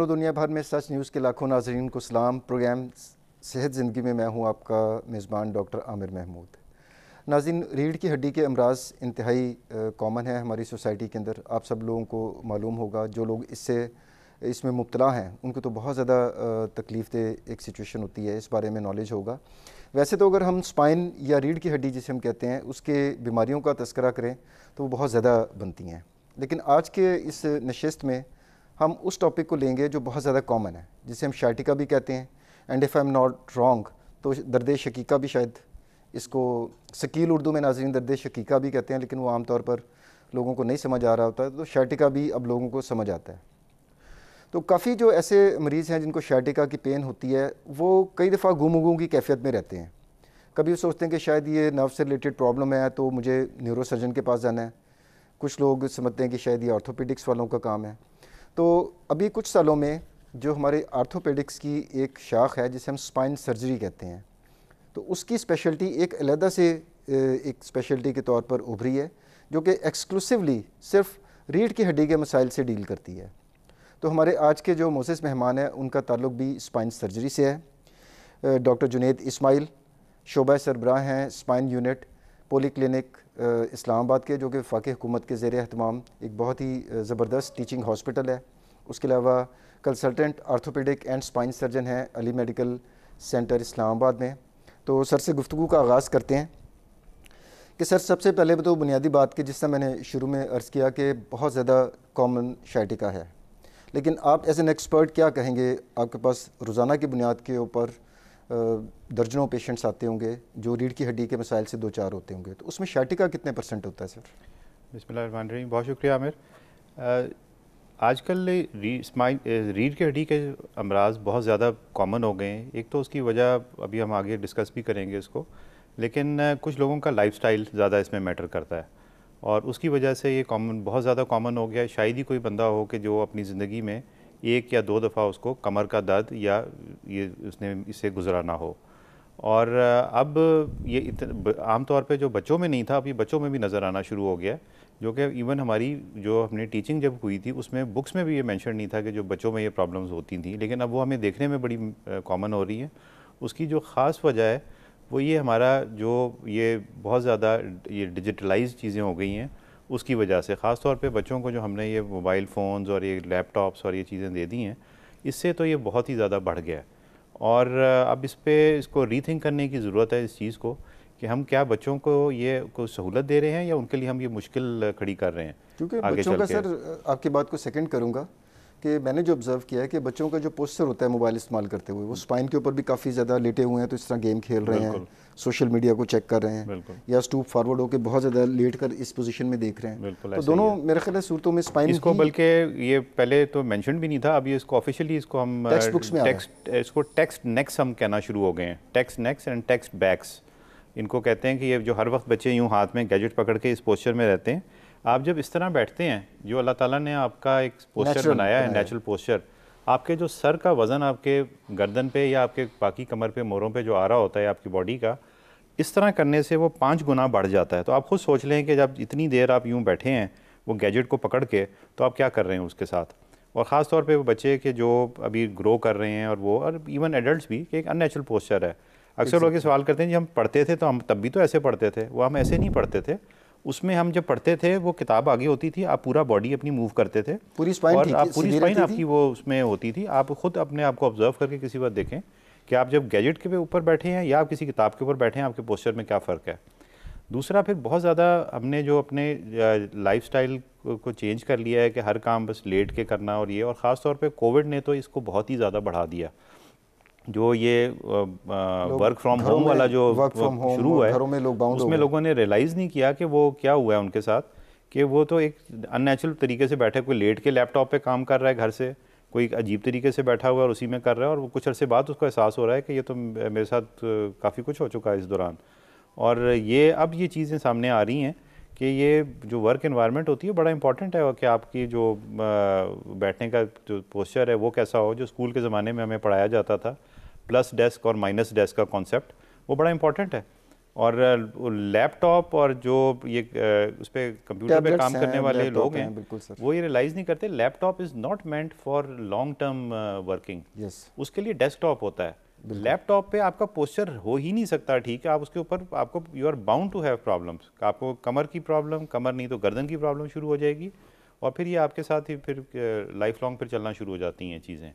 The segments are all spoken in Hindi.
और दुनिया भर में सच न्यूज़ के लाखों नाजरन को सलाम प्रोग्राम सेहत ज़िंदगी में मैं हूँ आपका मेज़बान डॉक्टर आमिर महमूद नाजिन रीढ़ की हड्डी के अमराज इंतहाई कॉमन है हमारी सोसाइटी के अंदर आप सब लोगों को मालूम होगा जो लोग इससे इसमें मुबतला हैं उनको तो बहुत ज़्यादा तकलीफ़ दे एक सिचुएशन होती है इस बारे में नॉलेज होगा वैसे तो अगर हम स्पाइन या रीढ़ की हड्डी जिसे हम कहते हैं उसके बीमारियों का तस्करा करें तो वो बहुत ज़्यादा बनती हैं लेकिन आज के इस नशस्त में हम उस टॉपिक को लेंगे जो बहुत ज़्यादा कॉमन है जिसे हम शाइटिका भी कहते हैं and if I am not wrong तो दर्द शकीका भी शायद इसको शकील उर्दू में नाजरन दर्द शकीका भी कहते हैं लेकिन वो आमतौर पर लोगों को नहीं समझ आ रहा होता है तो शाइटिका भी अब लोगों को समझ आता है तो काफ़ी जो ऐसे मरीज़ हैं जिनको शाइटिका की पेन होती है वो कई दफ़ा गुम गुम की कैफियत में रहते हैं कभी सोचते हैं कि शायद ये नर्व से रिलेटेड प्रॉब्लम है तो मुझे न्यूरोसर्जन के पास जाना है कुछ लोग समझते हैं कि शायद ये ऑर्थोपेडिक्स वालों का काम है तो अभी कुछ सालों में जो हमारे आर्थोपेडिक्स की एक शाख है जिसे हम स्पाइन सर्जरी कहते हैं तो उसकी स्पेशलिटी एक अलहदा से एक स्पेशलिटी के तौर पर उभरी है जो कि एक्सक्लूसिवली सिर्फ रीढ़ की हड्डी के मसाइल से डील करती है तो हमारे आज के जो मोसिस मेहमान हैं उनका ताल्लुक भी स्पाइन सर्जरी से है डॉक्टर जुनेद इस्माइल शोबा सरबराह हैं spine unit polyclinic Islamabad के जो कि फ़ाक़ हुकूमत के जेर अहतमाम एक बहुत ही ज़बरदस्त टीचिंग हॉस्पिटल है उसके अलावा consultant orthopaedic and spine surgeon है अली मेडिकल सेंटर इस्लामाबाद में तो सर से गुफ्तु का आगाज़ करते हैं कि सर सबसे पहले तो बुनियादी बात की जिससे मैंने शुरू में अर्ज़ किया कि बहुत ज़्यादा कॉमन शाइटिका है लेकिन आप एज एन एक्सपर्ट क्या कहेंगे आपके पास रोज़ाना की बुनियाद के ऊपर दर्जनों पेशेंट्स आते होंगे जो रीढ़ की हड्डी के मसाइल से दो चार होते होंगे तो उसमें शाटिका कितने परसेंट होता है सर बिस्मिल्लाह बहुत शुक्रिया आमिर आजकल स्माइल रीढ़ की हड्डी के अमराज बहुत ज़्यादा कॉमन हो गए हैं एक तो उसकी वजह अभी हम आगे डिस्कस भी करेंगे इसको लेकिन कुछ लोगों का लाइफ ज़्यादा इसमें मैटर करता है और उसकी वजह से ये कॉमन बहुत ज़्यादा कॉमन हो गया शायद ही कोई बंदा हो कि जो अपनी ज़िंदगी में एक या दो दफ़ा उसको कमर का दर्द या ये उसने इससे गुजराना हो और अब ये आमतौर पे जो बच्चों में नहीं था अब ये बच्चों में भी नज़र आना शुरू हो गया जो कि इवन हमारी जो हमने टीचिंग जब हुई थी उसमें बुक्स में भी ये मेंशन नहीं था कि जो बच्चों में ये प्रॉब्लम्स होती थी लेकिन अब वो हमें देखने में बड़ी कॉमन हो रही है उसकी जो ख़ास वजह है वो ये हमारा जो ये बहुत ज़्यादा ये डिजिटलाइज चीज़ें हो गई हैं उसकी वजह से ख़ास तौर पर बच्चों को जो हमने ये मोबाइल फ़ोन्स और ये लैपटॉप्स और ये चीज़ें दे दी हैं इससे तो ये बहुत ही ज़्यादा बढ़ गया है और अब इस पर इसको रीथिंक करने की ज़रूरत है इस चीज़ को कि हम क्या बच्चों को ये कोई सहूलत दे रहे हैं या उनके लिए हम ये मुश्किल खड़ी कर रहे हैं क्योंकि बच्चों का सर आपकी बात को सेकंड करूंगा कि मैंने जो ऑब्जर्व किया है कि बच्चों का जो पोस्टर होता है मोबाइल इस्तेमाल करते हुए वो स्पाइन hmm. के ऊपर भी काफ़ी ज़्यादा लेटे हुए हैं तो इस तरह गेम खेल रहे हैं सोशल मीडिया को चेक कर रहे हैं या स्टूप फॉरवर्ड होकर बहुत ज़्यादा लेट कर इस पोजीशन में देख रहे हैं तो दोनों है। मेरे ख्याल सूरतों में स्पाइन इसको बल्कि ये पहले तो मैंशन भी नहीं था अब ये इसको ऑफिशियली इसको हम टेक्स्ट बुक्स में इसको टेक्स्ट नेक्स हम कहना शुरू हो गए हैं text necks and text backs इनको कहते हैं कि ये जो हर वक्त बच्चे यूँ हाथ में गैजेट पकड़ के इस पोस्चर में रहते हैं आप जब इस तरह बैठते हैं जो अल्लाह ताला ने आपका एक पोस्चर बनाया है नेचुरल पोस्चर आपके जो सर का वज़न आपके गर्दन पे या आपके बाकी कमर पे मोरों पे जो आ रहा होता है आपकी बॉडी का इस तरह करने से वो पाँच गुना बढ़ जाता है तो आप खुद सोच लें कि जब इतनी देर आप यूँ बैठे हैं वो गैजेट को पकड़ के तो आप क्या कर रहे हैं उसके साथ और ख़ास तौर पर वो बच्चे के जो अभी ग्रो कर रहे हैं और वो और इवन एडल्ट भी कि एक अननेचुरल पोस्चर है अक्सर लोग ये सवाल करते हैं जी हम पढ़ते थे तो हम तब भी तो ऐसे पढ़ते थे वो हम ऐसे नहीं पढ़ते थे उसमें हम जब पढ़ते थे वो किताब आगे होती थी आप पूरा बॉडी अपनी मूव करते थे पूरी स्पाइन और आप पूरी स्पाइन आपकी वो उसमें होती थी आप खुद अपने आप को ऑब्जर्व करके किसी बार देखें कि आप जब गैजेट के ऊपर बैठे हैं या आप किसी किताब के ऊपर बैठे हैं आपके पोस्चर में क्या फ़र्क है दूसरा फिर बहुत ज़्यादा हमने जो अपने लाइफ स्टाइल को चेंज कर लिया है कि हर काम बस लेट के करना और ये और ख़ासतौर पर कोविड ने तो इसको बहुत ही ज़्यादा बढ़ा दिया जो ये वर्क फ्रॉम होम वाला जो शुरू हुआ है घरों में लोग उसमें लोगों ने रियलाइज़ नहीं किया कि वो क्या हुआ है उनके साथ कि वो तो एक अननेचुरल तरीके से बैठे कोई लेट के लैपटॉप पे काम कर रहा है घर से कोई अजीब तरीके से बैठा हुआ है और उसी में कर रहा है और वो कुछ अरसे बाद उसको एहसास हो रहा है कि ये तो मेरे साथ काफ़ी कुछ हो चुका है इस दौरान और ये अब ये चीज़ें सामने आ रही हैं कि ये जो वर्क इन्वायरमेंट होती है बड़ा इंपॉर्टेंट है और कि आपकी जो बैठने का जो पोस्चर है वो कैसा हो जो स्कूल के ज़माने में हमें पढ़ाया जाता था प्लस डेस्क और माइनस डेस्क का कॉन्सेप्ट वो बड़ा इंपॉर्टेंट है और लैपटॉप uh, और जो ये उस पर कंप्यूटर पे काम करने वाले लोग हैं, वो ये रियलाइज़ नहीं करते laptop is not meant for long term working उसके लिए डेस्कटॉप होता है लैपटॉप पे आपका पोस्चर हो ही नहीं सकता ठीक है आप उसके ऊपर आपको you are bound to have problems आपको कमर की प्रॉब्लम कमर नहीं तो गर्दन की प्रॉब्लम शुरू हो जाएगी और फिर ये आपके साथ ही फिर लाइफ uh, लॉन्ग फिर चलना शुरू हो जाती हैं चीज़ें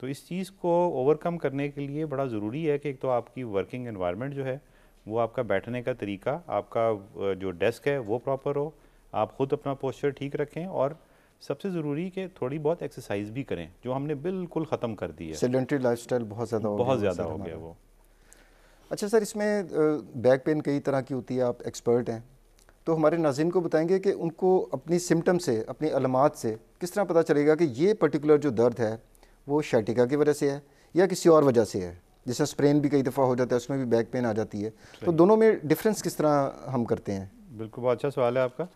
तो इस चीज़ को ओवरकम करने के लिए बड़ा ज़रूरी है कि एक तो आपकी वर्किंग इन्वायरमेंट जो है वो आपका बैठने का तरीका आपका जो डेस्क है वो प्रॉपर हो आप ख़ुद अपना पोस्चर ठीक रखें और सबसे ज़रूरी कि थोड़ी बहुत एक्सरसाइज भी करें जो हमने बिल्कुल ख़त्म कर दी है सेडेंट्री लाइफस्टाइल बहुत ज़्यादा बहुत ज़्यादा हो गया वो अच्छा सर इसमें बैक पेन कई तरह की होती है आप एक्सपर्ट हैं तो हमारे नाजिन को बताएंगे कि उनको अपनी सिम्टम से अपनी अलमात से किस तरह पता चलेगा कि ये पर्टिकुलर जो दर्द है वो शर्टिका की वजह से है या किसी और वजह से है जैसे स्प्रेन भी कई दफ़ा हो जाता है उसमें भी बैक पेन आ जाती है तो दोनों में डिफरेंस किस तरह हम करते हैं बिल्कुल बहुत अच्छा सवाल है आपका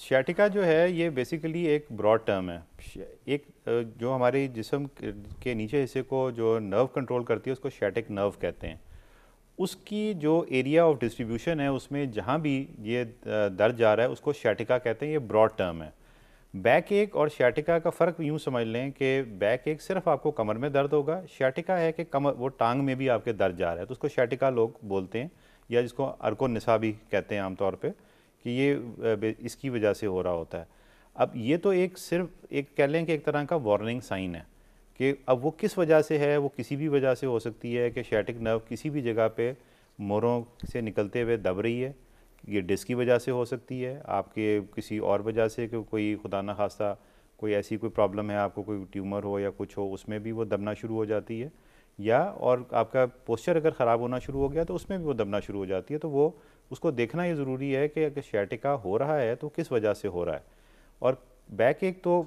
शैटिका जो है ये बेसिकली एक ब्रॉड टर्म है एक जो हमारे जिसम के नीचे हिस्से को जो नर्व कंट्रोल करती है उसको शैटिक नर्व कहते हैं उसकी जो एरिया ऑफ डिस्ट्रीब्यूशन है उसमें जहाँ भी ये दर्ज जा रहा है उसको शैटिका कहते हैं ये ब्रॉड टर्म है बैक एक और शैटिका का फ़र्क यूँ समझ लें कि बैक एक सिर्फ आपको कमर में दर्द होगा शैटिका है कि कमर वो टांग में भी आपके दर्द जा रहा है तो उसको शैटिका लोग बोलते हैं या जिसको अरको नसा भी कहते हैं आमतौर पर कि ये इसकी वजह से हो रहा होता है अब ये तो एक सिर्फ एक कह लें कि एक तरह का वार्निंग साइन है कि अब वो किस वजह से है वो किसी भी वजह से हो सकती है कि शैटिक नर्व किसी भी जगह पे मोरों से निकलते हुए दब रही है ये डिस्क की वजह से हो सकती है आपके किसी और वजह से कि कोई खुदा न खास्ता कोई ऐसी कोई प्रॉब्लम है आपको कोई ट्यूमर हो या कुछ हो उसमें भी वो दबना शुरू हो जाती है या और आपका पोस्चर अगर ख़राब होना शुरू हो गया तो उसमें भी वो दबना शुरू हो जाती है तो वो उसको देखना ये ज़रूरी है कि अगर शैटिका हो रहा है तो किस वजह से हो रहा है और बैक एक तो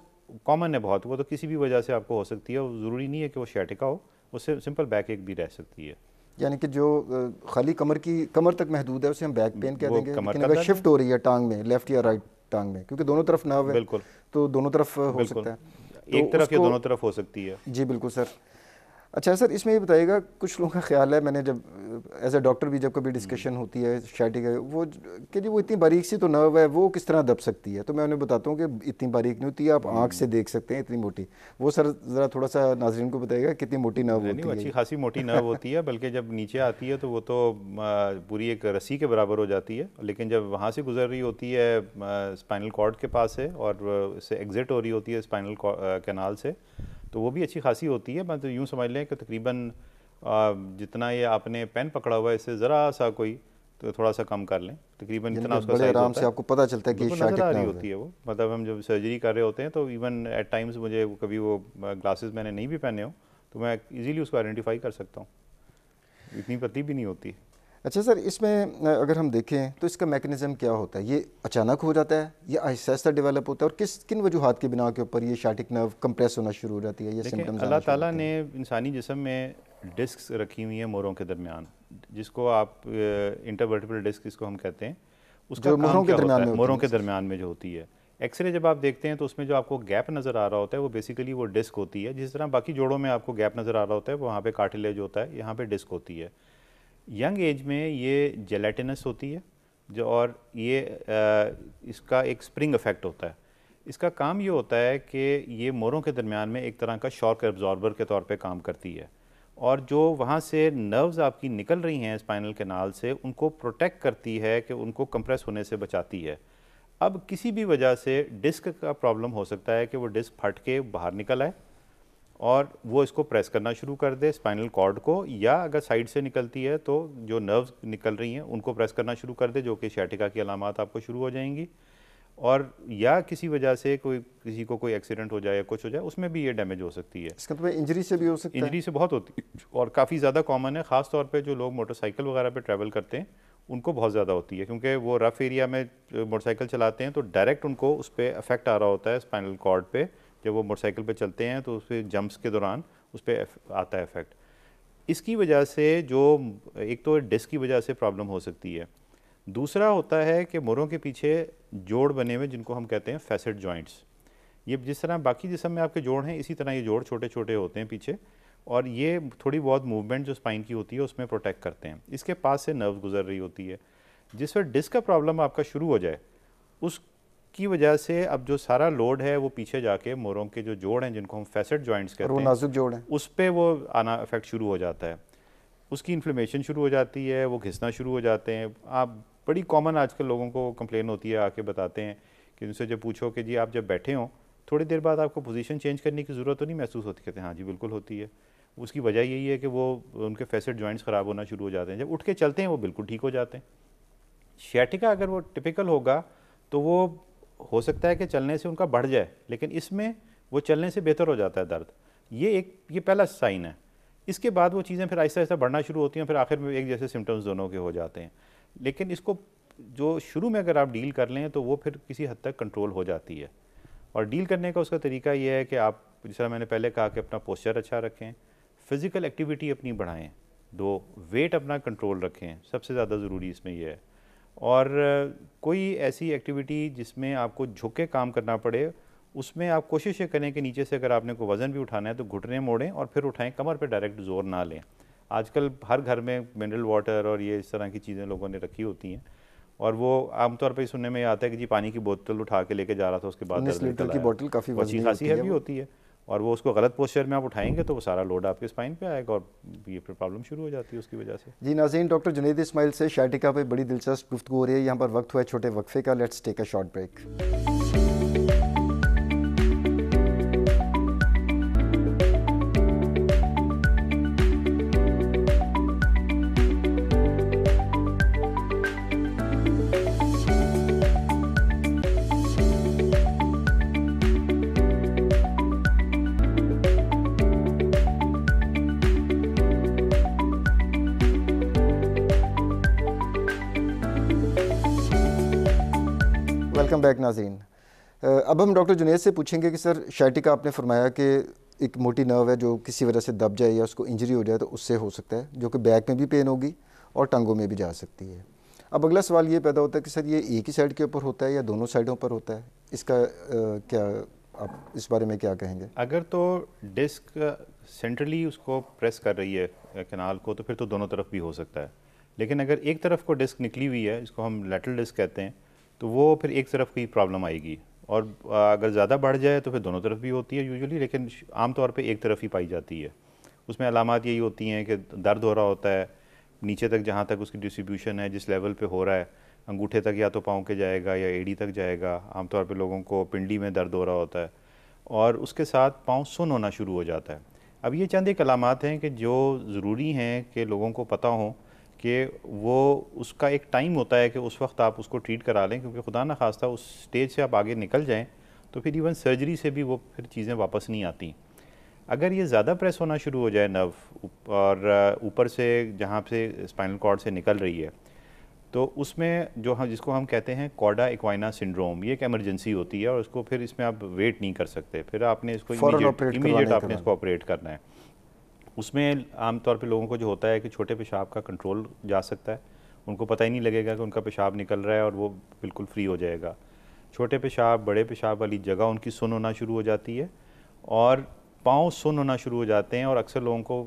कॉमन है बहुत वो तो किसी भी वजह से आपको हो सकती है ज़रूरी नहीं है कि वो शैटिका हो उससे सिंपल बैक एक भी रह सकती है यानी कि जो खाली कमर की कमर तक महदूद है उसे हम बैक पेन कह देंगे लेकिन अगर शिफ्ट हो रही है टांग में लेफ्ट या राइट टांग में क्योंकि दोनों तरफ नर्व है तो दोनों तरफ हो सकता है एक तो तरफ या दोनों तरफ हो सकती है जी बिल्कुल सर अच्छा सर इसमें ये बताइएगा कुछ लोगों का ख्याल है मैंने जब एज अ डॉक्टर भी जब कभी डिस्कशन हम्म। होती है शैटिक है वो कि जी वो इतनी बारीक सी तो नर्व है वो किस तरह दब सकती है तो मैं उन्हें बताता हूँ कि इतनी बारीक नहीं होती है आप आँख से हम्म। देख सकते हैं इतनी मोटी वो सर ज़रा थोड़ा सा नाजरन को बताइएगा कितनी मोटी नर्व होती है अच्छी खासी मोटी नर्व होती है बल्कि जब नीचे आती है तो वो तो पूरी एक रस्सी के बराबर हो जाती है लेकिन जब वहाँ से गुजर रही होती है स्पाइनल कॉर्ड के पास से और इससे एग्ज़िट हो रही होती है स्पाइनल कैनाल से तो वो भी अच्छी खासी होती है मतलब तो यूँ समझ लें कि तकरीबन जितना ये आपने पेन पकड़ा हुआ है इससे ज़रा सा कोई तो थोड़ा सा कम कर लें तकरीबन इतना उसका बड़े आराम से आपको पता चलता है कि नज़र कितना होती है वो मतलब हम जब सर्जरी कर रहे होते हैं तो इवन एट टाइम्स मुझे कभी वो ग्लासेस मैंने नहीं भी पहने हो तो मैं इजीली उसको आइडेंटिफाई कर सकता हूँ इतनी पतली भी नहीं होती है अच्छा सर इसमें अगर हम देखें तो इसका मेकनिज़म क्या होता है ये अचानक हो जाता है या आहिस्ता आहिस्ता डेवलप होता है और किस किन वजूहत की बिना के ऊपर ये शार्टिक नर्व कंप्रेस होना शुरू हो जाती है ये सिम्टम्स अल्लाह ताला ने इंसानी जिसम में डिस्क रखी हुई हैं मोरों के दरमियान जिसको आप इंटरवर्टिबल डिस्क इसको हम कहते हैं उसको मोरों के दरमियान मोरों के दरमियान में जो होती है एक्सरे जब आप देखते हैं तो उसमें जो आपको गैप नज़र आ रहा होता है वो बेसिकली वो डिस्क होती है जिस तरह बाकी जोड़ों में आपको गैप नज़र आ रहा होता है वहाँ पे काटिलेज होता है यहाँ पे डिस्क होती है यंग एज में ये जेलेटिनस होती है जो और ये आ, इसका एक स्प्रिंग इफेक्ट होता है इसका काम ये होता है कि ये मोरों के दरमियान में एक तरह का शॉक एब्जॉर्बर के तौर पे काम करती है और जो वहाँ से नर्व्स आपकी निकल रही हैं स्पाइनल केनाल से उनको प्रोटेक्ट करती है कि उनको कंप्रेस होने से बचाती है अब किसी भी वजह से डिस्क का प्रॉब्लम हो सकता है कि वो डिस्क फट के बाहर निकल आए और वो इसको प्रेस करना शुरू कर दे स्पाइनल कॉर्ड को या अगर साइड से निकलती है तो जो नर्व्स निकल रही हैं उनको प्रेस करना शुरू कर दे जो कि शैटिका की अलामत आपको शुरू हो जाएंगी और या किसी वजह से कोई किसी को कोई एक्सीडेंट हो जाए या कुछ हो जाए उसमें भी ये डैमेज हो सकती है इसका मतलब तो इंजरी से भी हो सकती है इंजरी से बहुत होती है और काफ़ी ज़्यादा कॉमन है ख़ास तौर पे जो लोग मोटरसाइकिल वगैरह पे ट्रैवल करते हैं उनको बहुत ज़्यादा होती है क्योंकि वो रफ़ एरिया में मोटरसाइकिल चलाते हैं तो डायरेक्ट उनको उस पर अफेक्ट आ रहा होता है स्पाइनल कॉर्ड पर जब वो मोटरसाइकिल पे चलते हैं तो उस पर जंप्स के दौरान उस पर आता है इफेक्ट इसकी वजह से जो एक तो डिस्क की वजह से प्रॉब्लम हो सकती है दूसरा होता है कि मोरों के पीछे जोड़ बने हुए जिनको हम कहते हैं फैसेट जॉइंट्स ये जिस तरह बाकी जिसम में आपके जोड़ हैं इसी तरह ये जोड़ छोटे छोटे होते हैं पीछे और ये थोड़ी बहुत मूवमेंट जो स्पाइन की होती है उसमें प्रोटेक्ट करते हैं इसके पास से नर्व गुजर रही होती है जिस पर डिस्क का प्रॉब्लम आपका शुरू हो जाए उस की वजह से अब जो सारा लोड है वो पीछे जाके मोरों के जो जोड़ हैं जिनको हम फैसेट जॉइंट्स कहते हैं नाजुक जोड़ हैं उस पर वो आना इफेक्ट शुरू हो जाता है उसकी इन्फ्लेमेशन शुरू हो जाती है वो घिसना शुरू हो जाते हैं आप बड़ी कॉमन आजकल लोगों को कंप्लेन होती है आके बताते हैं कि उनसे जब पूछो कि जी आप जब बैठे हों थोड़ी देर बाद आपको पोजीशन चेंज करने की ज़रूरत तो नहीं महसूस होती कहते हैं हाँ जी बिल्कुल होती है उसकी वजह यही है कि वो उनके फैसेट जॉइंट्स ख़राब होना शुरू हो जाते हैं जब उठ के चलते हैं वो बिल्कुल ठीक हो जाते हैं शैटिका अगर वो टिपिकल होगा तो वो हो सकता है कि चलने से उनका बढ़ जाए लेकिन इसमें वो चलने से बेहतर हो जाता है दर्द ये एक ये पहला साइन है इसके बाद वो चीज़ें फिर आहिस्ता आहिस्ता बढ़ना शुरू होती हैं फिर आखिर में एक जैसे सिम्टम्स दोनों के हो जाते हैं लेकिन इसको जो शुरू में अगर आप डील कर लें तो वो फिर किसी हद तक कंट्रोल हो जाती है और डील करने का उसका तरीका ये है कि आप जिस मैंने पहले कहा कि अपना पोस्चर अच्छा रखें फ़िज़िकल एक्टिविटी अपनी बढ़ाएँ दो वेट अपना कंट्रोल रखें सबसे ज़्यादा ज़रूरी इसमें यह है और कोई ऐसी एक्टिविटी जिसमें आपको झुक के काम करना पड़े उसमें आप कोशिश ये करें कि नीचे से अगर आपने को वज़न भी उठाना है तो घुटने मोड़ें और फिर उठाएं कमर पे डायरेक्ट जोर ना लें आजकल हर घर में मिनरल वाटर और ये इस तरह की चीज़ें लोगों ने रखी होती हैं और वो आमतौर पर सुनने में आता है कि जी पानी की बोतल उठा के लेके जा रहा था उसके बाद की बोतल काफ़ी अच्छी खासी भी होती है और वो उसको गलत पोस्चर में आप उठाएंगे तो वो सारा लोड आपके स्पाइन पे आएगा और ये फिर प्रॉब्लम शुरू हो जाती है उसकी वजह से जी नाजीन डॉक्टर जुनेद इसमाइल से शाटिका पे बड़ी दिलचस्प गुफ्तु हो रही है यहाँ पर वक्त हुआ है छोटे वक्फे का let's take a short break doctor Junaid से पूछेंगे कि सर शाइटिका आपने फरमाया कि एक मोटी नर्व है जो किसी वजह से दब जाए या उसको इंजरी हो जाए तो उससे हो सकता है जो कि बैक में भी पेन होगी और टंगों में भी जा सकती है अब अगला सवाल ये पैदा होता है कि सर ये एक ही साइड के ऊपर होता है या दोनों साइडों पर होता है इसका आ, क्या आप इस बारे में क्या कहेंगे अगर तो डिस्क सेंट्रली उसको प्रेस कर रही है कैनाल को तो फिर तो दोनों तरफ भी हो सकता है लेकिन अगर एक तरफ को डिस्क निकली हुई है इसको हम लेटल डिस्क कहते हैं तो वो फिर एक तरफ की प्रॉब्लम आएगी और अगर ज़्यादा बढ़ जाए तो फिर दोनों तरफ भी होती है यूजुअली लेकिन आमतौर पर एक तरफ ही पाई जाती है उसमें अलामत यही होती हैं कि दर्द हो रहा होता है नीचे तक जहाँ तक उसकी डिस्ट्रीब्यूशन है जिस लेवल पर हो रहा है अंगूठे तक या तो पाँव के जाएगा या एड़ी तक जाएगा आमतौर पर लोगों को पिंडी में दर्द हो रहा होता है और उसके साथ पाँव सुन होना शुरू हो जाता है अब ये चंद एक अलामत हैं कि जो ज़रूरी हैं कि लोगों को पता हों कि वो उसका एक टाइम होता है कि उस वक्त आप उसको ट्रीट करा लें क्योंकि खुदा ना खास्ता उस स्टेज से आप आगे निकल जाएं तो फिर इवन सर्जरी से भी वो फिर चीज़ें वापस नहीं आती अगर ये ज़्यादा प्रेस होना शुरू हो जाए नव और ऊपर से जहाँ से स्पाइनल कॉर्ड से निकल रही है तो उसमें जो हम जिसको हम कहते हैं कॉडा इक्वाइना सिंड्रोम ये एक एमरजेंसी होती है और उसको फिर इसमें आप वेट नहीं कर सकते फिर आपने इसको इमीडिएट आपने इसको ऑपरेट करना है उसमें आमतौर पे लोगों को जो होता है कि छोटे पेशाब का कंट्रोल जा सकता है उनको पता ही नहीं लगेगा कि उनका पेशाब निकल रहा है और वो बिल्कुल फ्री हो जाएगा छोटे पेशाब बड़े पेशाब वाली जगह उनकी सुन होना शुरू हो जाती है और पाँव सुन होना शुरू हो जाते हैं और अक्सर लोगों को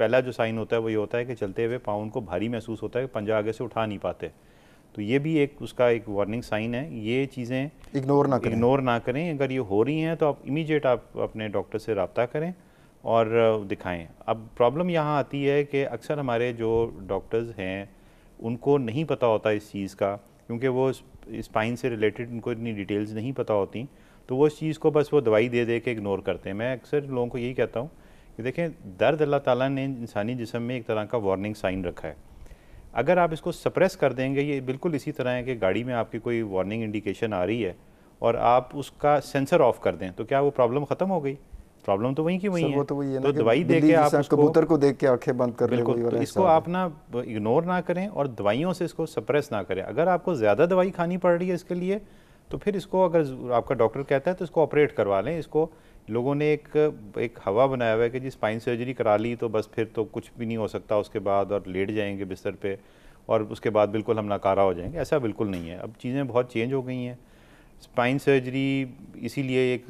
पहला जो साइन होता है वो ये होता है कि चलते हुए पाँव उनको भारी महसूस होता है पंजा आगे से उठा नहीं पाते तो ये भी एक उसका एक वार्निंग साइन है ये चीज़ें इग्नोर ना करें इग्नोर ना करें अगर ये हो रही हैं तो आप इमीडिएट आप अपने डॉक्टर से रबता करें और दिखाएं अब प्रॉब्लम यहाँ आती है कि अक्सर हमारे जो डॉक्टर्स हैं उनको नहीं पता होता इस चीज़ का क्योंकि वो स्पाइन से रिलेटेड उनको इतनी डिटेल्स नहीं पता होती तो वो इस चीज़ को बस वो दवाई दे दे के इग्नोर करते हैं मैं अक्सर लोगों को यही कहता हूँ कि देखें दर्द अल्लाह ताला ने इंसानी जिसम में एक तरह का वार्निंग साइन रखा है अगर आप इसको सप्रेस कर देंगे ये बिल्कुल इसी तरह है कि गाड़ी में आपकी कोई वार्निंग इंडिकेशन आ रही है और आप उसका सेंसर ऑफ कर दें तो क्या वो प्रॉब्लम ख़त्म हो गई प्रॉब्लम तो वही की वही है वो तो वही है तो दवाई दे आप कबूतर को देख के आंखें बंद कर बिल्कुल तो इसको आप ना इग्नोर ना करें और दवाइयों से इसको सप्रेस ना करें अगर आपको ज़्यादा दवाई खानी पड़ रही है इसके लिए तो फिर इसको अगर आपका डॉक्टर कहता है तो इसको ऑपरेट करवा लें इसको लोगों ने एक एक हवा बनाया हुआ है कि जी स्पाइन सर्जरी करा ली तो बस फिर तो कुछ भी नहीं हो सकता उसके बाद और लेट जाएंगे बिस्तर पे और उसके बाद बिल्कुल हम नाकारा हो जाएंगे ऐसा बिल्कुल नहीं है अब चीज़ें बहुत चेंज हो गई हैं स्पाइन सर्जरी इसीलिए एक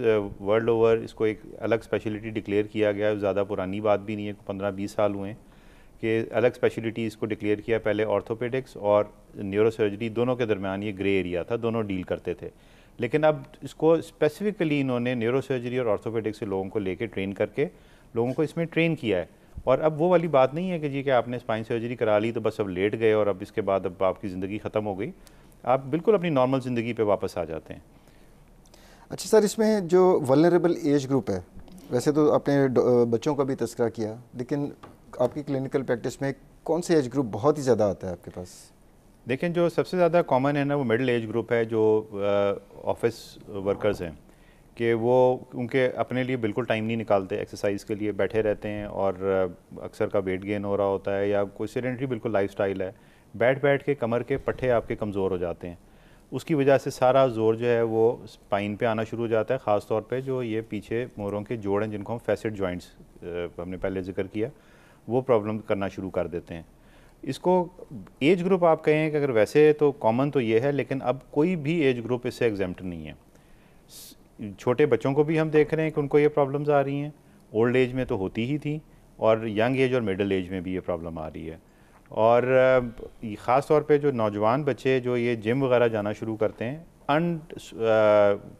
वर्ल्ड ओवर इसको एक अलग स्पेशलिटी डिक्लेयर किया गया है ज़्यादा पुरानी बात भी नहीं है पंद्रह बीस साल हुए कि अलग स्पेशलिटी इसको डिक्लेयर किया पहले ऑर्थोपेडिक्स और न्यूरो सर्जरी दोनों के दरमियान ये ग्रे एरिया था दोनों डील करते थे लेकिन अब इसको स्पेसिफिकली इन्होंने न्यूरो सर्जरी और ऑर्थोपेडिक्स से लोगों को लेके ट्रेन करके लोगों को इसमें ट्रेन किया है और अब वो वाली बात नहीं है कि जी कि आपने स्पाइन सर्जरी करा ली तो बस अब लेट गए और अब इसके बाद अब आपकी ज़िंदगी ख़त्म हो गई आप बिल्कुल अपनी नॉर्मल ज़िंदगी पे वापस आ जाते हैं अच्छा सर इसमें जो वनरेबल एज ग्रुप है वैसे तो आपने बच्चों का भी तस्करा किया लेकिन आपकी क्लिनिकल प्रैक्टिस में कौन से एज ग्रुप बहुत ही ज़्यादा आता है आपके पास देखें जो सबसे ज़्यादा कॉमन है ना वो मिडिल एज ग्रुप है जो ऑफिस वर्कर्स हैं कि वो उनके अपने लिए बिल्कुल टाइम नहीं निकालते एक्सरसाइज के लिए बैठे रहते हैं और अक्सर का वेट गेन हो रहा होता है या कोई सीडेंट्री बिल्कुल लाइफ है बैठ बैठ के कमर के पट्ठे आपके कमज़ोर हो जाते हैं उसकी वजह से सारा जोर जो है वो स्पाइन पे आना शुरू हो जाता है ख़ास तौर पे जो ये पीछे मोरों के जोड़ हैं जिनको हम फैसेड जॉइंट्स हमने पहले जिक्र किया वो प्रॉब्लम करना शुरू कर देते हैं इसको एज ग्रुप आप कहें कि अगर वैसे तो कॉमन तो ये है लेकिन अब कोई भी एज ग्रुप इससे एग्जैम्प्ट नहीं है छोटे बच्चों को भी हम देख रहे हैं कि उनको ये प्रॉब्लम्स आ रही हैं ओल्ड एज में तो होती ही थी और यंग एज और मिडल एज में भी ये प्रॉब्लम आ रही है और ख़ास तौर पे जो नौजवान बच्चे जो ये जिम वगैरह जाना शुरू करते हैं अन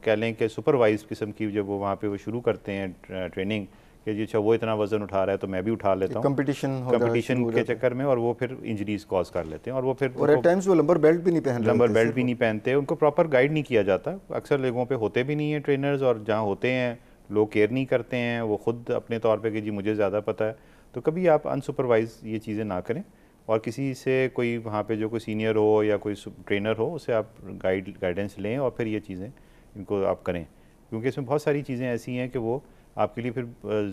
कह लें कि सुपरवाइज किस्म की जब वो वहाँ पे वो शुरू करते हैं ट्रेनिंग कि जी अच्छा वो इतना वजन उठा रहा है तो मैं भी उठा लेता हूँ कंपटीशन के चक्कर में और वो फिर इंजरीज कॉज कर लेते हैं और वो फिर और एट टाइम्स वो लंबर बेल्ट भी नहीं पहन लंबर बेल्ट भी नहीं पहनते उनको प्रॉपर गाइड नहीं किया जाता अक्सर लोगों पर होते भी नहीं हैं ट्रेनर्स और जहाँ होते हैं लोग केयर नहीं करते हैं वो खुद अपने तौर पर कि जी मुझे ज़्यादा पता है तो कभी आप अनसुपरवाइज ये चीज़ें ना करें और किसी से कोई वहाँ पे जो कोई सीनियर हो या कोई ट्रेनर हो उसे आप गाइड गाइडेंस लें और फिर ये चीज़ें इनको आप करें क्योंकि इसमें बहुत सारी चीज़ें ऐसी हैं कि वो आपके लिए फिर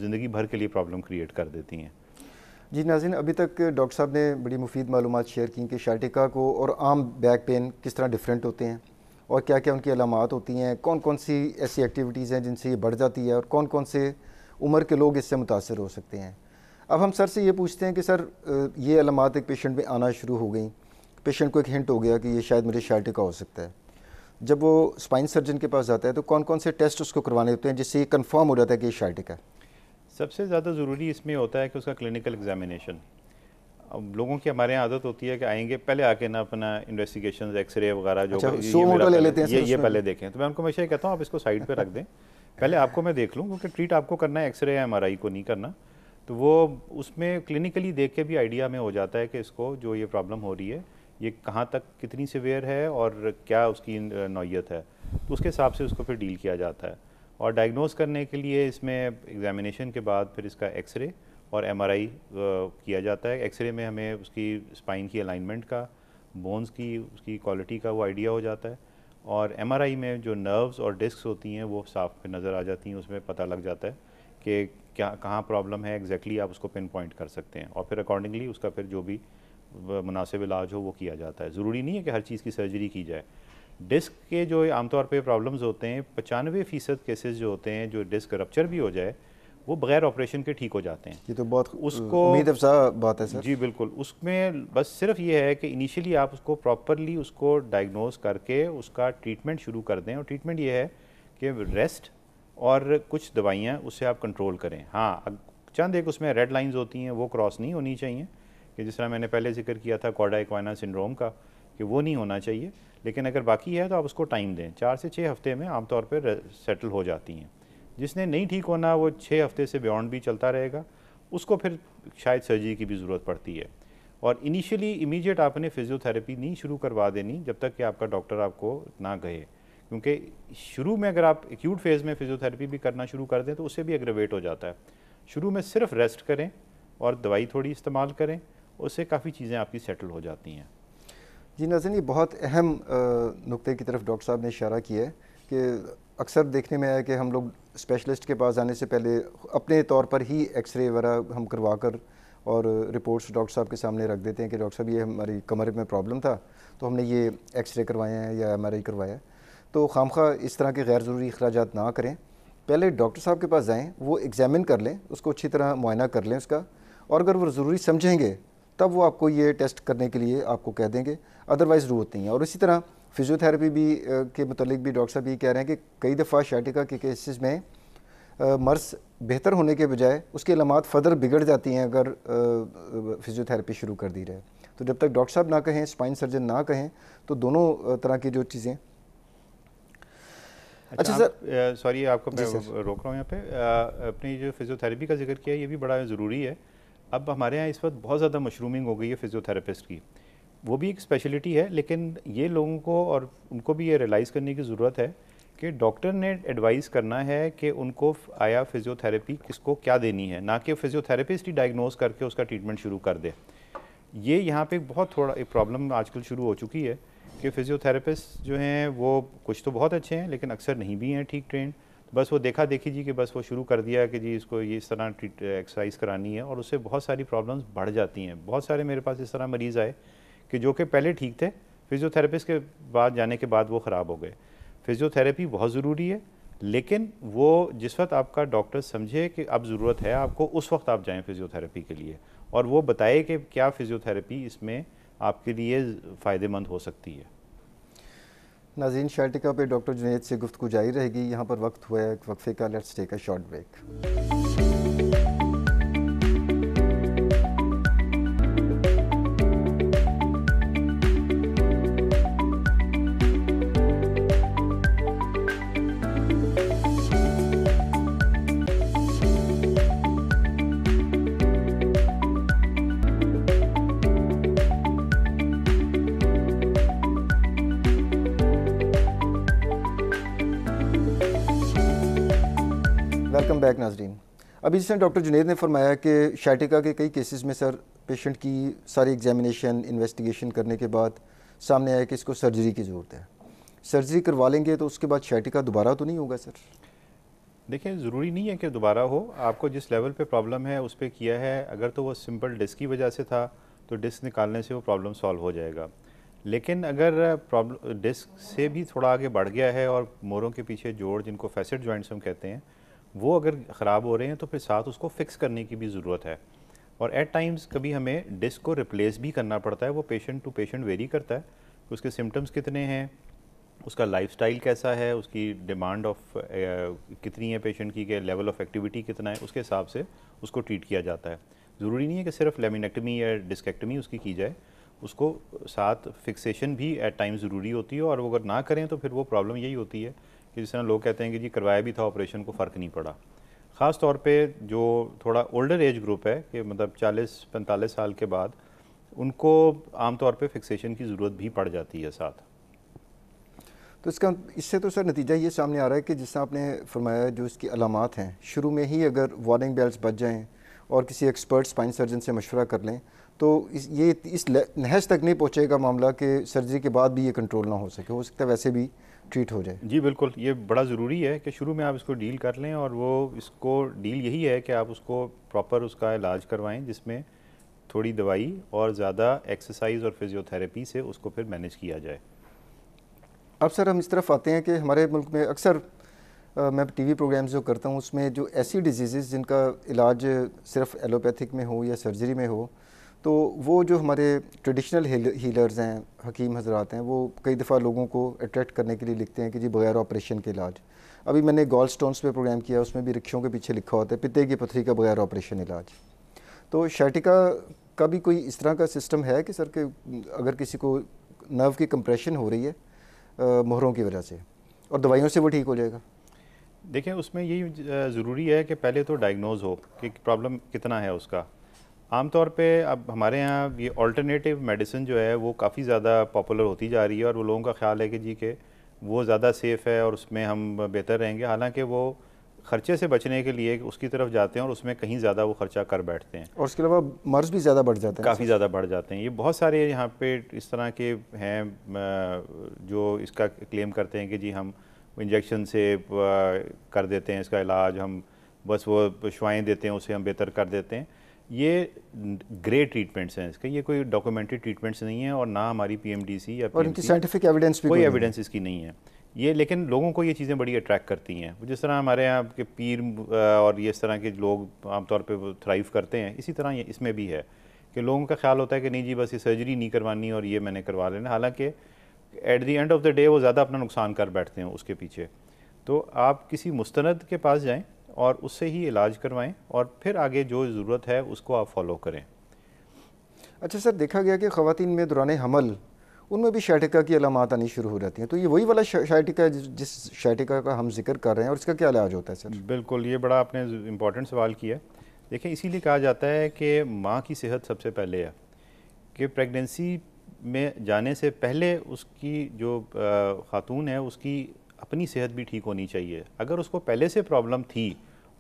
ज़िंदगी भर के लिए प्रॉब्लम क्रिएट कर देती हैं जी नाजिन अभी तक डॉक्टर साहब ने बड़ी मुफीद मालूम शेयर की कि शार्टिका को और आम बैक पेन किस तरह डिफरेंट होते हैं और क्या क्या उनकी अलामत होती हैं कौन कौन सी ऐसी एक्टिविटीज़ हैं जिनसे ये बढ़ जाती है और कौन कौन से उम्र के लोग इससे मुतासर हो सकते हैं अब हम सर से ये पूछते हैं कि सर ये अलामत एक पेशेंट में आना शुरू हो गई पेशेंट को एक हिंट हो गया कि ये शायद मेरे शार्टे का हो सकता है जब वो स्पाइन सर्जन के पास जाता है तो कौन कौन से टेस्ट उसको करवाने होते हैं जिससे ये कन्फर्म हो जाता है कि ये शार्टिका सबसे ज़्यादा ज़रूरी इसमें होता है कि उसका क्लिनिकल एग्जामिनेशन अब लोगों की हमारे यहाँ आदत होती है कि आएंगे पहले आके ना अपना इन्वेस्टिगेशन एक्सरे वगैरह जो अच्छा, ये, ले, ले लेते हैं ये ये पहले देखें तो मैं उनको हमेशा कहता हूँ आप इसको साइड पर रख दें पहले आपको मैं देख लूँ क्योंकि ट्रीट आपको करना है एक्सरे या एम को नहीं करना तो वो उसमें क्लिनिकली देख के भी आइडिया में हो जाता है कि इसको जो ये प्रॉब्लम हो रही है ये कहाँ तक कितनी सिवियर है और क्या उसकी नौीयत है तो उसके हिसाब से उसको फिर डील किया जाता है और डायग्नोज करने के लिए इसमें एग्जामिनेशन के बाद फिर इसका एक्सरे और एमआरआई किया जाता है एक्सरे में हमें उसकी स्पाइन की अलाइनमेंट का बोन्स की उसकी क्वालिटी का वो आइडिया हो जाता है और एमआरआई में जो नर्व्स और डिस्क होती हैं वो साफ नज़र आ जाती हैं उसमें पता लग जाता है कि क्या कहाँ प्रॉब्लम है एग्जैक्टली exactly आप उसको पिन पॉइंट कर सकते हैं और फिर अकॉर्डिंगली उसका फिर जो भी मुनासिब इलाज हो वो किया जाता है ज़रूरी नहीं है कि हर चीज़ की सर्जरी की जाए डिस्क के जो आमतौर पे प्रॉब्लम्स होते हैं पचानवे फ़ीसद केसेज जो होते हैं जो डिस्क रप्चर भी हो जाए वो बगैर ऑपरेशन के ठीक हो जाते हैं ये तो बहुत उसको बात है सर जी बिल्कुल उसमें बस सिर्फ ये है कि इनिशियली आप उसको प्रॉपरली उसको डायग्नोज करके उसका ट्रीटमेंट शुरू कर दें और ट्रीटमेंट ये है कि रेस्ट और कुछ दवाइयाँ उससे आप कंट्रोल करें हाँ चंद एक उसमें रेड लाइंस होती हैं वो क्रॉस नहीं होनी चाहिए कि जिस तरह मैंने पहले जिक्र किया था कॉडा एक्वाना सिंड्रोम का कि वो नहीं होना चाहिए लेकिन अगर बाकी है तो आप उसको टाइम दें चार से छः हफ्ते में आमतौर पर सेटल हो जाती हैं जिसने नहीं ठीक होना वो छः हफ्ते से बियॉन्ड भी चलता रहेगा उसको फिर शायद सर्जरी की भी ज़रूरत पड़ती है और इनिशियली इमीडिएट आपने फिज़ियोथेरेपी नहीं शुरू करवा देनी जब तक कि आपका डॉक्टर आपको ना कहे क्योंकि शुरू में अगर आप एक्यूट फेज़ में फिजियोथेरेपी भी करना शुरू कर दें तो उससे भी एग्रेवेट हो जाता है शुरू में सिर्फ रेस्ट करें और दवाई थोड़ी इस्तेमाल करें उससे काफ़ी चीज़ें आपकी सेटल हो जाती हैं जी नजन ये बहुत अहम नुक्ते की तरफ डॉक्टर साहब ने इशारा किया है कि अक्सर देखने में आया कि हम लोग स्पेशलिस्ट के पास जाने से पहले अपने तौर पर ही एक्सरे वगैरह हम करवा कर और रिपोर्ट्स डॉक्टर साहब के सामने रख देते हैं कि डॉक्टर साहब ये हमारी कमर में प्रॉब्लम था तो हमने ये एक्सरे करवाया है या एम करवाया है तो खाम इस तरह के गैर ज़रूरी अखराज ना करें पहले डॉक्टर साहब के पास जाएँ वो एग्ज़ामिन कर लें उसको अच्छी तरह मुआयना कर लें उसका और अगर वो ज़रूरी समझेंगे तब वो आपको ये टेस्ट करने के लिए आपको कह देंगे अदरवाइज़ ज़रूरत नहीं है और इसी तरह फिज़ियोथेरेपी भी के मतलब भी डॉक्टर साहब ये कह रहे हैं कि कई दफ़ा शाटिका के केसेस में मर्स बेहतर होने के बजाय उसकी अलामत फर्दर बिगड़ जाती हैं अगर फिज़ियोथेरेपी शुरू कर दी जाए तो जब तक डॉक्टर साहब ना कहें स्पाइन सर्जन ना कहें तो दोनों तरह की जो चीज़ें अच्छा, अच्छा सर सॉरी आपको मैं रोक रहा हूँ यहाँ पे अपनी जो फिजियोथेरेपी का जिक्र किया ये भी बड़ा ज़रूरी है अब हमारे यहाँ इस वक्त बहुत ज़्यादा मशरूमिंग हो गई है फिजियोथेरेपिस्ट की वो भी एक स्पेशलिटी है लेकिन ये लोगों को और उनको भी ये रियलाइज़ करने की ज़रूरत है कि डॉक्टर ने एडवाइस करना है कि उनको आया फिजियोथेरेपी किसको क्या देनी है ना कि फिजियोथेरेपिस्ट ही डायग्नोज करके उसका ट्रीटमेंट शुरू कर दे ये यहाँ पे बहुत थोड़ा एक प्रॉब्लम आजकल शुरू हो चुकी है कि फिज़ियोथेरेपिस्ट जो हैं वो कुछ तो बहुत अच्छे हैं लेकिन अक्सर नहीं भी हैं ठीक ट्रेंड तो बस वो देखा देखी जी कि बस वो शुरू कर दिया कि जी इसको ये इस तरह ट्रीट एक्सरसाइज करानी है और उससे बहुत सारी प्रॉब्लम्स बढ़ जाती हैं बहुत सारे मेरे पास इस तरह मरीज़ आए कि जो कि पहले ठीक थे फिज़ियोथेरेपिस्ट के बाद जाने के बाद वो ख़राब हो गए फिज़ियोथेरेपी बहुत ज़रूरी है लेकिन वो जिस वक्त आपका डॉक्टर समझे कि अब ज़रूरत है आपको उस वक्त आप जाएँ फिज़ियोथेरेपी के लिए और वो बताए कि क्या फिज़ियोथेरेपी इसमें आपके लिए फ़ायदेमंद हो सकती है नाजीन शार्टिका पे डॉक्टर जुनेद से गुफ्तु जारी रहेगी यहाँ पर वक्त हुआ है वक्फे का let's take a short break अभी जिसने डॉक्टर जुनेद ने फरमाया कि शाइटिका के कई केसेस में सर पेशेंट की सारी एग्जामिनेशन इन्वेस्टिगेशन करने के बाद सामने आया कि इसको सर्जरी की ज़रूरत है सर्जरी करवा लेंगे तो उसके बाद शाटिका दोबारा तो नहीं होगा सर देखिए ज़रूरी नहीं है कि दोबारा हो आपको जिस लेवल पर प्रॉब्लम है उस पर किया है अगर तो वो सिंपल डिस्क की वजह से था तो डिस्क निकालने से वो प्रॉब्लम सॉल्व हो जाएगा लेकिन अगर प्रॉब्लम डिस्क से भी थोड़ा आगे बढ़ गया है और मोरों के पीछे जोड़ जिनको फैसेट जॉइंट्स हम कहते हैं वो अगर ख़राब हो रहे हैं तो फिर साथ उसको फ़िक्स करने की भी ज़रूरत है और एट टाइम्स कभी हमें डिस्क को रिप्लेस भी करना पड़ता है वो पेशेंट टू पेशेंट वेरी करता है उसके सिम्टम्स कितने हैं उसका लाइफ कैसा है उसकी डिमांड ऑफ कितनी है पेशेंट की के लेवल ऑफ एक्टिविटी कितना है उसके हिसाब से उसको ट्रीट किया जाता है ज़रूरी नहीं है कि सिर्फ लेमिनेक्टमी या डिस्केक्टमी उसकी की जाए उसको साथ फिक्सेशन भी एट टाइम ज़रूरी होती है और वो अगर ना करें तो फिर वो प्रॉब्लम यही होती है कि जिस तरह लोग कहते हैं कि जी करवाया भी था ऑपरेशन को फ़र्क नहीं पड़ा ख़ास तौर पे जो थोड़ा ओल्डर एज ग्रुप है कि मतलब 40-45 साल के बाद उनको आम तौर पे फिक्सेशन की ज़रूरत भी पड़ जाती है साथ तो इसका इससे तो सर नतीजा ये सामने आ रहा है कि जिस तरह आपने फरमाया जो इसकी अलामत हैं शुरू में ही अगर वार्निंग बेल्स बच जाएँ और किसी एक्सपर्ट स्पाइन सर्जन से मशवरा कर लें तो इस ये इस नहज तक नहीं पहुँचेगा मामला कि सर्जरी के बाद भी ये कंट्रोल ना हो सके हो सकता है वैसे भी ट्रीट हो जाए जी बिल्कुल ये बड़ा ज़रूरी है कि शुरू में आप इसको डील कर लें और वो इसको डील यही है कि आप उसको प्रॉपर उसका इलाज करवाएं जिसमें थोड़ी दवाई और ज़्यादा एक्सरसाइज और फिजियोथेरेपी से उसको फिर मैनेज किया जाए अब सर हम इस तरफ आते हैं कि हमारे मुल्क में अक्सर मैं टीवी प्रोग्राम्स जो करता हूँ उसमें जो ऐसी डिजीज़ जिनका इलाज सिर्फ एलोपैथिक में हो या सर्जरी में हो तो वो जो हमारे ट्रेडिशनल हीलर्स हैं हकीम हजरात हैं वो कई दफ़ा लोगों को अट्रैक्ट करने के लिए लिखते हैं कि जी बगैर ऑपरेशन के इलाज अभी मैंने गॉल स्टोन्स पर प्रोग्राम किया उसमें भी रिक्शों के पीछे लिखा होता है पिते की पथरी का बगैर ऑपरेशन इलाज तो शर्टिका का भी कोई इस तरह का सिस्टम है कि सर कि अगर किसी को नर्व की कंप्रेशन हो रही है मोहरों की वजह से और दवाइयों से वो ठीक हो जाएगा देखें उसमें यही ज़रूरी है कि पहले तो डायग्नोज हो कि प्रॉब्लम कितना है उसका आमतौर पे अब हमारे यहाँ ये अल्टरनेटिव मेडिसिन जो है वो काफ़ी ज़्यादा पॉपुलर होती जा रही है और वो लोगों का ख्याल है कि जी के वो ज़्यादा सेफ़ है और उसमें हम बेहतर रहेंगे हालांकि वो खर्चे से बचने के लिए उसकी तरफ जाते हैं और उसमें कहीं ज़्यादा वो खर्चा कर बैठते हैं और उसके अलावा मर्ज़ भी ज़्यादा बढ़ जाते हैं काफ़ी ज़्यादा बढ़ जाते हैं ये बहुत सारे यहाँ पे इस तरह के हैं जो इसका क्लेम करते हैं कि जी हम इंजेक्शन से कर देते हैं इसका इलाज हम बस वो शुआएँ देते हैं उसे हम बेहतर कर देते हैं ये ग्रे ट्रीटमेंट्स हैं इसके ये कोई डॉक्यूमेंटेड ट्रीटमेंट्स नहीं है और ना हमारी पीएमडीसी या और इनकी साइंटिफिक एविडेंस भी कोई एविडेंस इसकी नहीं है ये लेकिन लोगों को ये चीज़ें बड़ी अट्रैक्ट करती हैं जिस तरह हमारे यहाँ के पीर और ये इस तरह के लोग आमतौर पर थ्राइव करते हैं इसी तरह ये इसमें भी है कि लोगों का ख्याल होता है कि नहीं जी बस ये सर्जरी नहीं करवानी और ये मैंने करवा लेना हालांकि at the end of the day वो ज़्यादा अपना नुकसान कर बैठते हैं उसके पीछे तो आप किसी मुस्तंद के पास जाएँ और उससे ही इलाज करवाएं और फिर आगे जो ज़रूरत है उसको आप फॉलो करें अच्छा सर देखा गया कि खातन में दौरान हमल उनमें भी शाइटिका की अलामत आनी शुरू हो जाती हैं तो ये वही वाला शाइटिका जिस शाइटिका का हम जिक्र कर रहे हैं और इसका क्या इलाज होता है सर बिल्कुल ये बड़ा आपने इम्पॉर्टेंट सवाल किया देखें इसीलिए कहा जाता है कि माँ की सेहत सबसे पहले है कि प्रेगनेंसी में जाने से पहले उसकी जो खातून है उसकी अपनी सेहत भी ठीक होनी चाहिए अगर उसको पहले से प्रॉब्लम थी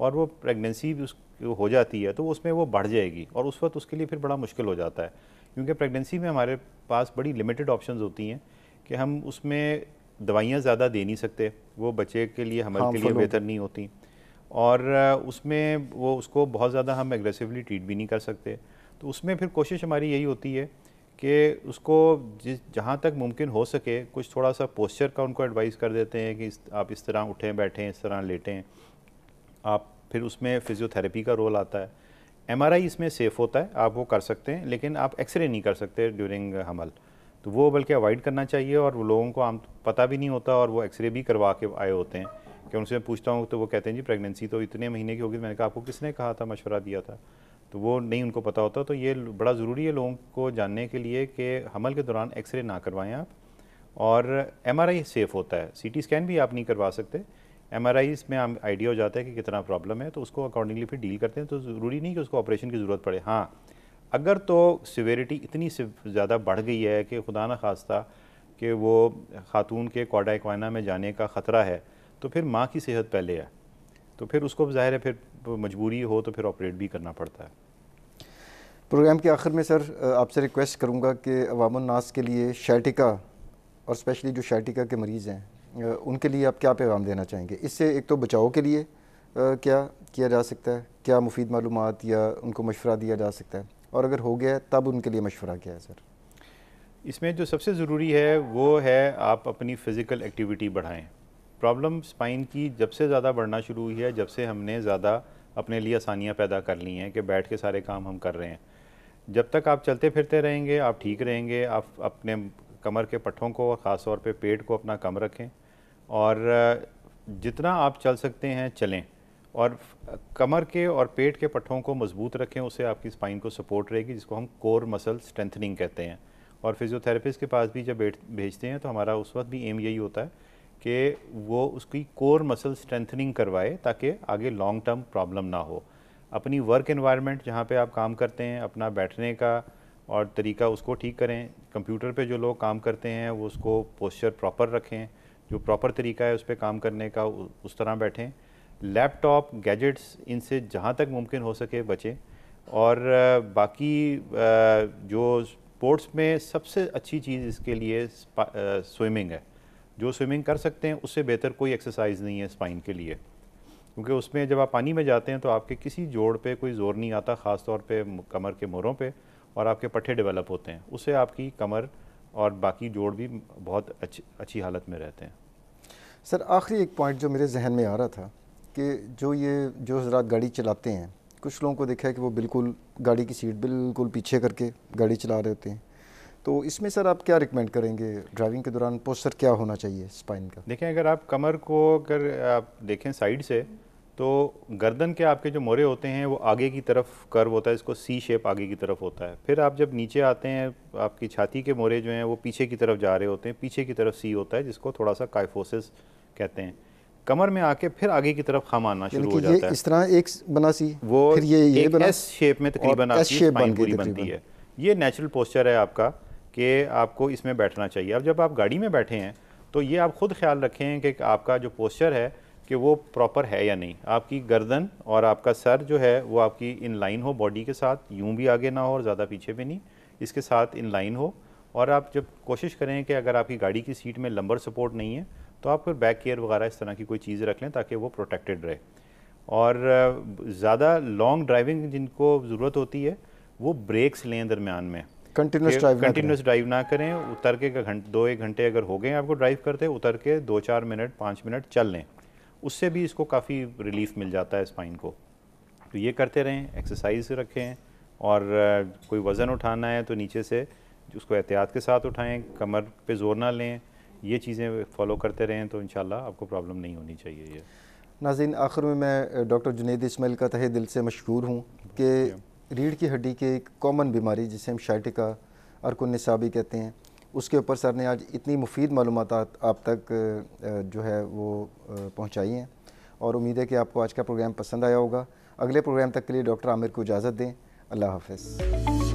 और वो प्रेगनेंसी भी उसको हो जाती है तो उसमें वो बढ़ जाएगी और उस वक्त उसके लिए फिर बड़ा मुश्किल हो जाता है क्योंकि प्रेगनेंसी में हमारे पास बड़ी लिमिटेड ऑप्शन होती हैं कि हम उसमें दवाइयाँ ज़्यादा दे नहीं सकते वो बच्चे के लिए हमारे हाँ, के लिए बेहतर नहीं होती और उसमें वो उसको बहुत ज़्यादा हम एग्रेसिवली ट्रीट भी नहीं कर सकते तो उसमें फिर कोशिश हमारी यही होती है कि उसको जिस जहाँ तक मुमकिन हो सके कुछ थोड़ा सा पोस्चर का उनको एडवाइस कर देते हैं कि इस, आप इस तरह उठें बैठें इस तरह लेटें आप फिर उसमें फिज़ियोथेरेपी का रोल आता है एम इसमें सेफ़ होता है आप वो कर सकते हैं लेकिन आप एक्सरे नहीं कर सकते ड्यूरिंग हमल तो वो बल्कि अवॉइड करना चाहिए और वो लोगों को आम पता भी नहीं होता और वो एक्सरे भी करवा के आए होते हैं कि उनसे पूछता हूँ तो वो कहते हैं जी प्रेगनेंसी तो इतने महीने की होगी तो मैंने कहा आपको किसने कहा था मशवरा दिया था तो वो नहीं उनको पता होता तो ये बड़ा ज़रूरी है लोगों को जानने के लिए कि हमल के दौरान एक्सरे ना करवाएं आप और एम सेफ़ होता है सी स्कैन भी आप नहीं करवा सकते एम में आइडिया हो जाता है कि कितना प्रॉब्लम है तो उसको अकॉर्डिंगली फिर डील करते हैं तो ज़रूरी नहीं कि उसको ऑपरेशन की ज़रूरत पड़े हाँ अगर तो सिवेरिटी इतनी ज़्यादा बढ़ गई है कि खुदा न खास्ता कि वो ख़ातून के कोडा में जाने का ख़तरा है तो फिर माँ की सेहत पहले है तो फिर उसको ज़ाहिर है फिर मजबूरी हो तो फिर ऑपरेट भी करना पड़ता है प्रोग्राम के आखिर में सर आपसे रिक्वेस्ट करूँगा कि अवामनास के लिए शैटिका और स्पेशली जो शैटिका के मरीज़ हैं उनके लिए आप क्या पैगाम देना चाहेंगे इससे एक तो बचाव के लिए क्या किया जा सकता है क्या मुफीद मालूम या उनको मशवरा दिया जा सकता है और अगर हो गया तब उनके लिए मशवरा क्या है सर इसमें जो सबसे ज़रूरी है वो है आप अपनी फ़िज़िकल एक्टिविटी बढ़ाएँ प्रॉब्लम स्पाइन की जब से ज़्यादा बढ़ना शुरू हुई है जब से हमने ज़्यादा अपने लिए आसानियाँ पैदा कर ली हैं कि बैठ के सारे काम हम कर रहे हैं जब तक आप चलते फिरते रहेंगे आप ठीक रहेंगे आप अपने कमर के पट्ठों को और ख़ास तौर पे पेट को अपना कम रखें और जितना आप चल सकते हैं चलें और कमर के और पेट के पट्ठों को मजबूत रखें उससे आपकी स्पाइन को सपोर्ट रहेगी जिसको हम कोर मसल स्ट्रेंथनिंग कहते हैं और फिजियोथेरेपिस्ट के पास भी जब भेजते हैं तो हमारा उस वक्त भी एम यही होता है कि वो उसकी कोर मसल स्ट्रेंथनिंग करवाए ताकि आगे लॉन्ग टर्म प्रॉब्लम ना हो अपनी वर्क इन्वायरमेंट जहाँ पे आप काम करते हैं अपना बैठने का और तरीका उसको ठीक करें कंप्यूटर पे जो लोग काम करते हैं वो उसको पोस्चर प्रॉपर रखें जो प्रॉपर तरीका है उस पर काम करने का उस तरह बैठें लैपटॉप गैजेट्स इनसे जहाँ तक मुमकिन हो सके बचें और बाकी जो स्पोर्ट्स में सबसे अच्छी चीज़ इसके लिए स्विमिंग है जो स्विमिंग कर सकते हैं उससे बेहतर कोई एक्सरसाइज नहीं है स्पाइन के लिए क्योंकि उसमें जब आप पानी में जाते हैं तो आपके किसी जोड़ पे कोई ज़ोर नहीं आता ख़ास तौर पे कमर के मोरों पे और आपके पट्ठे डेवलप होते हैं उससे आपकी कमर और बाकी जोड़ भी बहुत अच्छी अच्छी हालत में रहते हैं सर आखिरी एक पॉइंट जो मेरे जहन में आ रहा था कि जो ये जो हजरात गाड़ी चलाते हैं कुछ लोगों को देखा है कि वो बिल्कुल गाड़ी की सीट बिल्कुल पीछे करके गाड़ी चला रहे होते हैं तो इसमें सर आप क्या रिकमेंड करेंगे ड्राइविंग के दौरान पोस्टर क्या होना चाहिए स्पाइन का देखें अगर आप कमर को अगर आप देखें साइड से तो गर्दन के आपके जो मोरे होते हैं वो आगे की तरफ कर्व होता है इसको सी शेप आगे की तरफ होता है फिर आप जब नीचे आते हैं आपकी छाती के मोरे जो हैं वो पीछे की तरफ जा रहे होते हैं पीछे की तरफ सी होता है जिसको थोड़ा सा काइफोसिस कहते हैं कमर में आके फिर आगे की तरफ खम आना शुरू हो जाता है इस तरह एक बना सी वो फिर ये ये बना शेप में तकरीबन आपकी स्पाइन पूरी बनती है ये नेचुरल पोस्चर है आपका कि आपको इसमें बैठना चाहिए अब जब आप गाड़ी में बैठे हैं तो ये आप ख़ुद ख्याल रखें कि आपका जो पोस्चर है कि वो प्रॉपर है या नहीं आपकी गर्दन और आपका सर जो है वो आपकी इन लाइन हो बॉडी के साथ यूं भी आगे ना हो और ज़्यादा पीछे भी नहीं इसके साथ इन लाइन हो और आप जब कोशिश करें कि अगर आपकी गाड़ी की सीट में लंबर सपोर्ट नहीं है तो आप फिर बैक केयर वगैरह इस तरह की कोई चीज़ रख लें ताकि वो प्रोटेक्टेड रहे और ज़्यादा लॉन्ग ड्राइविंग जिनको ज़रूरत होती है वो ब्रेक्स लें दरमियान में कंटिन्यूस ड्राइव कंटिन्यूस ड्राइव ना करें उतर के घंट दो एक घंटे अगर हो गए आपको ड्राइव करते उतर के दो चार मिनट पाँच मिनट चल लें उससे भी इसको काफ़ी रिलीफ मिल जाता है स्पाइन को तो ये करते रहें एक्सरसाइज रखें और कोई वज़न उठाना है तो नीचे से उसको एहतियात के साथ उठाएं कमर पे जोर ना लें ये चीज़ें फॉलो करते रहें तो इन आपको प्रॉब्लम नहीं होनी चाहिए ये नाजिन आखिर में मैं डॉक्टर जुनेद इसमाइल का तहे दिल से मशहूर हूँ कि रीढ़ की हड्डी के एक कॉमन बीमारी जिसे हम शाइटिका अर्कुनिसाबी कहते हैं उसके ऊपर सर ने आज इतनी मुफीद मालूम आप तक जो है वो पहुँचाई हैं और उम्मीद है कि आपको आज का प्रोग्राम पसंद आया होगा अगले प्रोग्राम तक के लिए डॉक्टर आमिर को इजाज़त दें अल्लाह हाफ